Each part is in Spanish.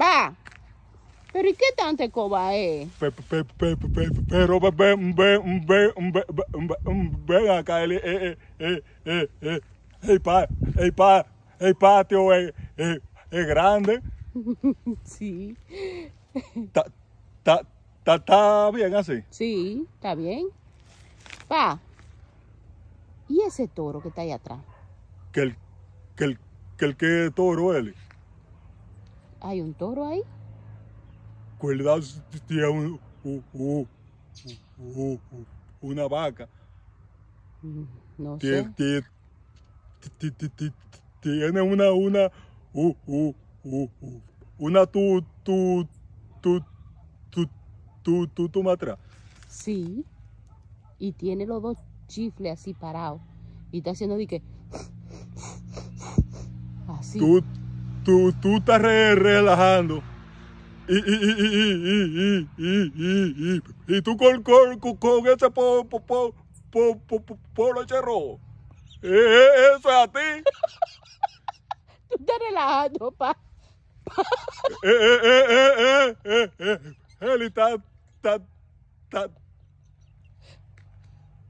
Va. ¿Pero y qué tanto coba es? Pero ven acá, el, eh, eh, eh, eh, patio es, grande. Sí. ¿Está bien así? Sí, está bien. Pa, ¿y ese toro que está ahí atrás? Que el, que el, que el toro, Eli. ¿Hay un toro ahí? ¿Cuerdas tiene un, uh, uh, uh, una vaca? Mm, no sé. Tiene, una una, una, una tu, tu, tu, tu, tu, tu, tu matra. Sí. Y tiene los dos chifles así parados. Y está haciendo dique. que... Así. Tú, tú, tú estás re, relajando. Y, y, y, y, tú con, ese po, po, po, rojo. E, e, eso es a ti. Tú estás relajando, pa. Eh, eh, eh, eh, está, está, está,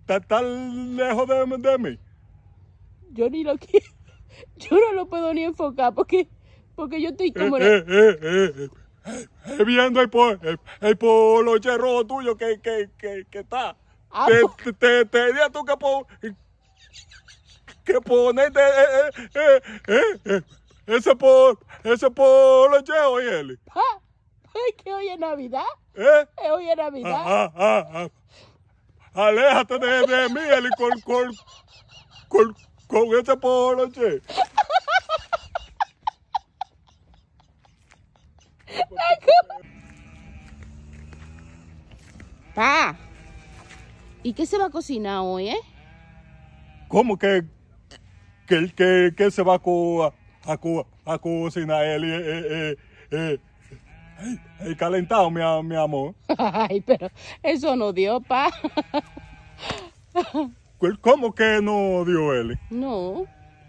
está, tan lejos de, de mí. Yo ni lo quiero. Yo no lo puedo ni enfocar porque porque yo estoy como... Eh, eh eh, eh, eh, viendo el, poloche el, rojo tuyo que, que, que, que está. Ah, te, pues. te, te, diría tú que, po, que ponete eh, ese polo, ese poloche oye, Eli. ¿Ah? ¿Que hoy es Navidad? ¿Eh? ¿Hoy es Navidad? Ah, ah, ah, ah. Aléjate de, mí, Eli, con, con, ese poloche. Pa, ¿y qué se va a cocinar hoy, eh? ¿Cómo que, que, que, se va a, cocinar él? Eh, eh, eh, eh? calentado, mi, amor. Ay, pero eso no dio, pa. ¿Cómo que no dio él? No.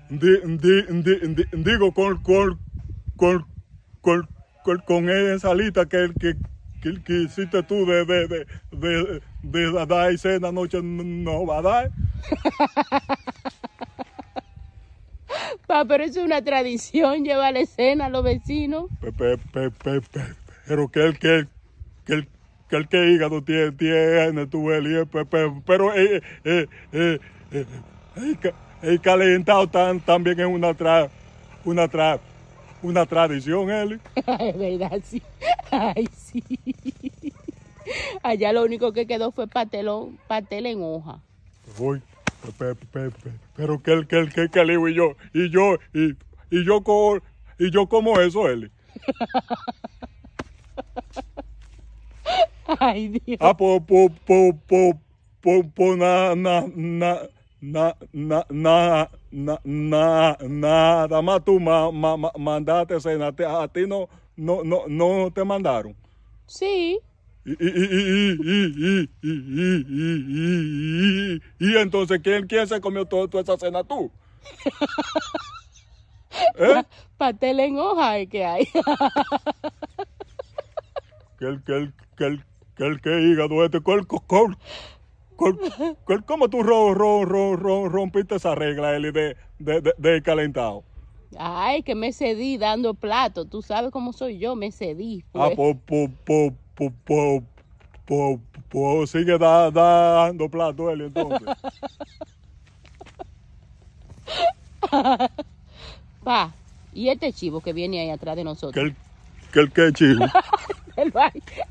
digo, con, con, con, con con esa lista que, que, que, que hiciste tú de, de, de, de, dar cena anoche no va a dar. Pa, pero es una tradición llevarle cena a los vecinos. pero que el que, el que hígado tiene, tiene tu el pero eh, eh, eh, el calentado tan, también es una trap una una tradición, Eli. Es verdad, sí. Ay, sí. Allá lo único que quedó fue patelón, patel en hoja. Pero, que el que el y yo y yo y, yo como y yo como eso, Eli. Ay, Dios. Ah, po, po, po, po, po, po, na, na, na na, na, na, na, nada más tú ma, mandaste cena. A, a ti no, no, no, no te mandaron. Sí. Y, entonces, ¿quién, ¿quién se comió toda, esa cena tú? ¿Eh? Patel en hoja que hay. que el, que diga que el, el hígado este, col, ¿Cómo tú ro rompiste esa regla, Eli, de, calentado? Ay, que me cedí dando plato. Tú sabes cómo soy yo, me cedí. Pues. Ah, po, po, po, po, po, po, po sigue dando plato, Eli, entonces. Pa, y este chivo que viene ahí atrás de nosotros. ¿Qué, qué, qué chivo?